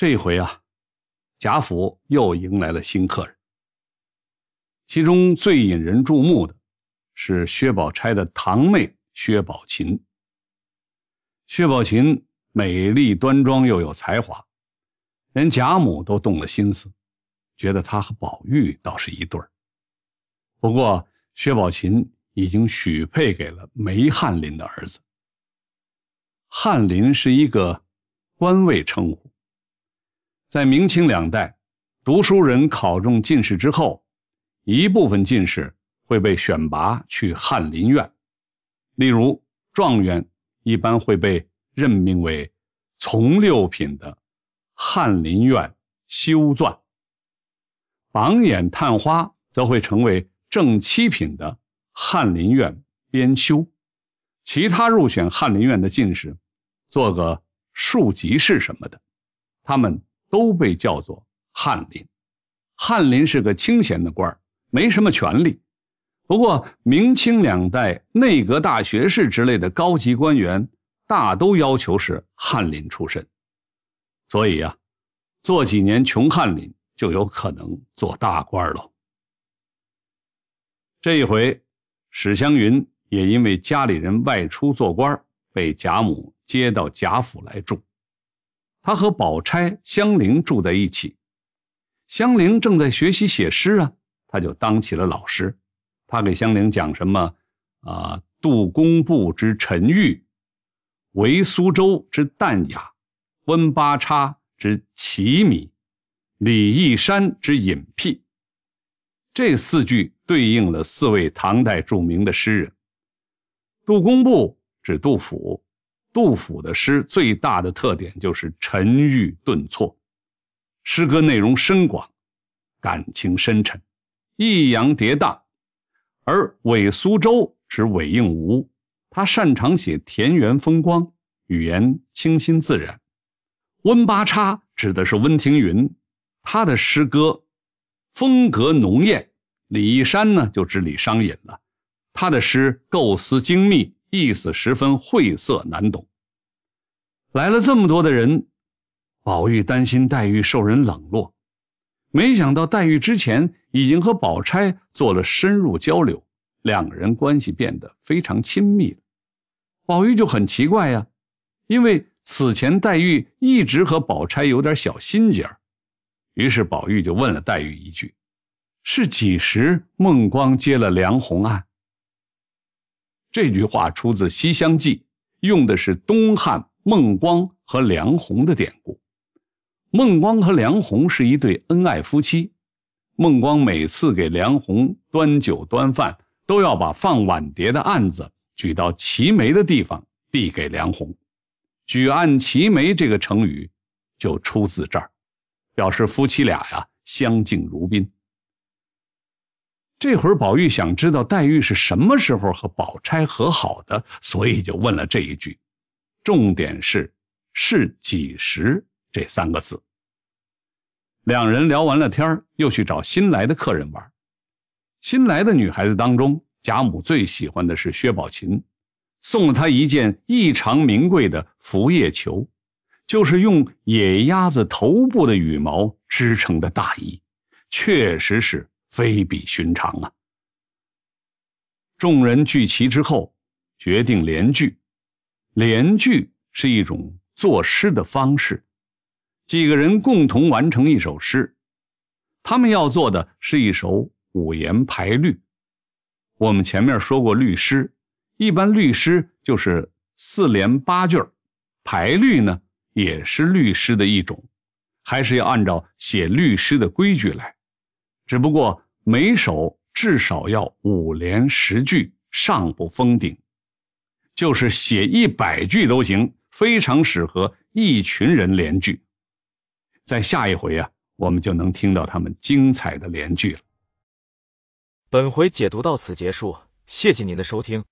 这回啊，贾府又迎来了新客人，其中最引人注目的，是薛宝钗的堂妹薛宝琴。薛宝琴美丽端庄，又有才华，连贾母都动了心思，觉得她和宝玉倒是一对儿。不过，薛宝琴已经许配给了梅翰林的儿子。翰林是一个官位称呼。在明清两代，读书人考中进士之后，一部分进士会被选拔去翰林院。例如，状元一般会被任命为从六品的翰林院修撰；榜眼探花则会成为正七品的翰林院编修。其他入选翰林院的进士，做个庶吉士什么的，他们。都被叫做翰林，翰林是个清闲的官儿，没什么权力。不过明清两代内阁大学士之类的高级官员，大都要求是翰林出身。所以呀，做几年穷翰林，就有可能做大官了。这一回，史湘云也因为家里人外出做官，被贾母接到贾府来住。他和宝钗、香菱住在一起，香菱正在学习写诗啊，他就当起了老师。他给香菱讲什么啊？杜工部之沉郁，为苏州之淡雅，温八叉之奇靡，李义山之隐僻。这四句对应了四位唐代著名的诗人。杜工部指杜甫。杜甫的诗最大的特点就是沉郁顿挫，诗歌内容深广，感情深沉，抑扬跌宕。而韦苏州指韦应物，他擅长写田园风光，语言清新自然。温八叉指的是温庭筠，他的诗歌风格浓艳。李义山呢，就指李商隐了，他的诗构思精密，意思十分晦涩难懂。来了这么多的人，宝玉担心黛玉受人冷落，没想到黛玉之前已经和宝钗做了深入交流，两个人关系变得非常亲密了。宝玉就很奇怪呀，因为此前黛玉一直和宝钗有点小心结儿，于是宝玉就问了黛玉一句：“是几时孟光接了梁鸿案？”这句话出自《西厢记》，用的是东汉。孟光和梁红的典故，孟光和梁红是一对恩爱夫妻。孟光每次给梁红端酒端饭，都要把放碗碟的案子举到齐眉的地方递给梁红，举案齐眉这个成语就出自这儿，表示夫妻俩呀相敬如宾。这会儿宝玉想知道黛玉是什么时候和宝钗和好的，所以就问了这一句。重点是“是几时”这三个字。两人聊完了天又去找新来的客人玩。新来的女孩子当中，贾母最喜欢的是薛宝琴，送了她一件异常名贵的拂叶裘，就是用野鸭子头部的羽毛织成的大衣，确实是非比寻常啊。众人聚齐之后，决定连聚。联句是一种作诗的方式，几个人共同完成一首诗。他们要做的是一首五言排律。我们前面说过，律诗一般律诗就是四联八句排律呢也是律诗的一种，还是要按照写律诗的规矩来，只不过每首至少要五联十句，上不封顶。就是写一百句都行，非常适合一群人连句。在下一回啊，我们就能听到他们精彩的连句了。本回解读到此结束，谢谢您的收听。